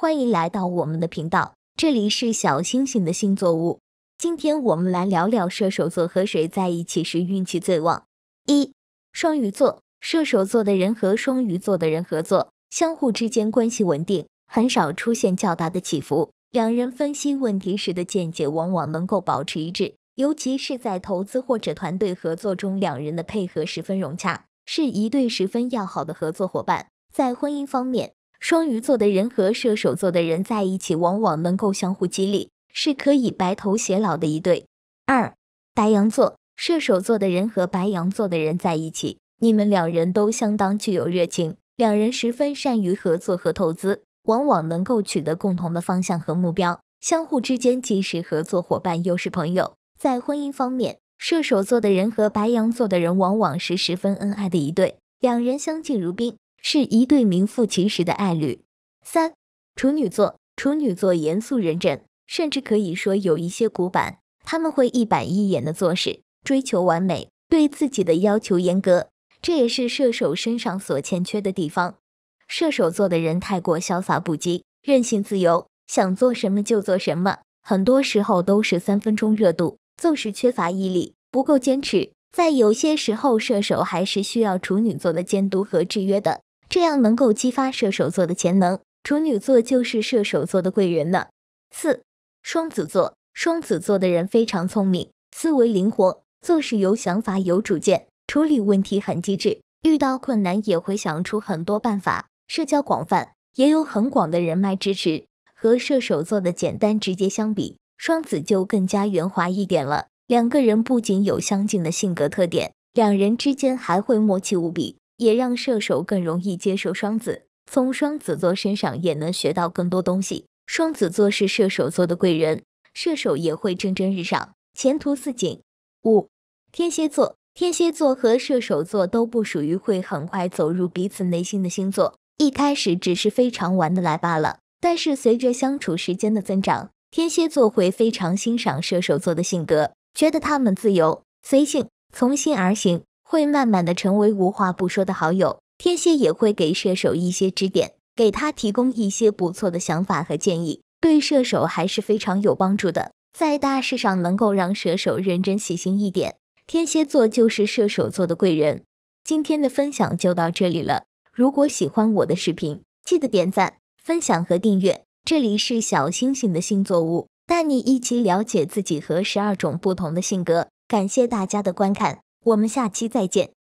欢迎来到我们的频道，这里是小星星的星座屋。今天我们来聊聊射手座和谁在一起时运气最旺。一、双鱼座。射手座的人和双鱼座的人合作，相互之间关系稳定，很少出现较大的起伏。两人分析问题时的见解往往能够保持一致，尤其是在投资或者团队合作中，两人的配合十分融洽，是一对十分要好的合作伙伴。在婚姻方面。双鱼座的人和射手座的人在一起，往往能够相互激励，是可以白头偕老的一对。二，白羊座、射手座的人和白羊座的人在一起，你们两人都相当具有热情，两人十分善于合作和投资，往往能够取得共同的方向和目标，相互之间既是合作伙伴又是朋友。在婚姻方面，射手座的人和白羊座的人往往是十分恩爱的一对，两人相敬如宾。是一对名副其实的爱侣。三，处女座，处女座严肃认真，甚至可以说有一些古板。他们会一板一眼的做事，追求完美，对自己的要求严格。这也是射手身上所欠缺的地方。射手座的人太过潇洒不羁、任性自由，想做什么就做什么，很多时候都是三分钟热度，纵使缺乏毅力，不够坚持。在有些时候，射手还是需要处女座的监督和制约的。这样能够激发射手座的潜能，处女座就是射手座的贵人呢。四、双子座，双子座的人非常聪明，思维灵活，做事有想法、有主见，处理问题很机智，遇到困难也会想出很多办法。社交广泛，也有很广的人脉支持。和射手座的简单直接相比，双子就更加圆滑一点了。两个人不仅有相近的性格特点，两人之间还会默契无比。也让射手更容易接受双子，从双子座身上也能学到更多东西。双子座是射手座的贵人，射手也会蒸蒸日上，前途似锦。五天蝎座，天蝎座和射手座都不属于会很快走入彼此内心的星座，一开始只是非常玩得来罢了。但是随着相处时间的增长，天蝎座会非常欣赏射手座的性格，觉得他们自由随性，从心而行。会慢慢的成为无话不说的好友，天蝎也会给射手一些指点，给他提供一些不错的想法和建议，对射手还是非常有帮助的，在大事上能够让射手认真细心一点。天蝎座就是射手座的贵人。今天的分享就到这里了，如果喜欢我的视频，记得点赞、分享和订阅。这里是小星星的星座屋，带你一起了解自己和十二种不同的性格。感谢大家的观看。我们下期再见。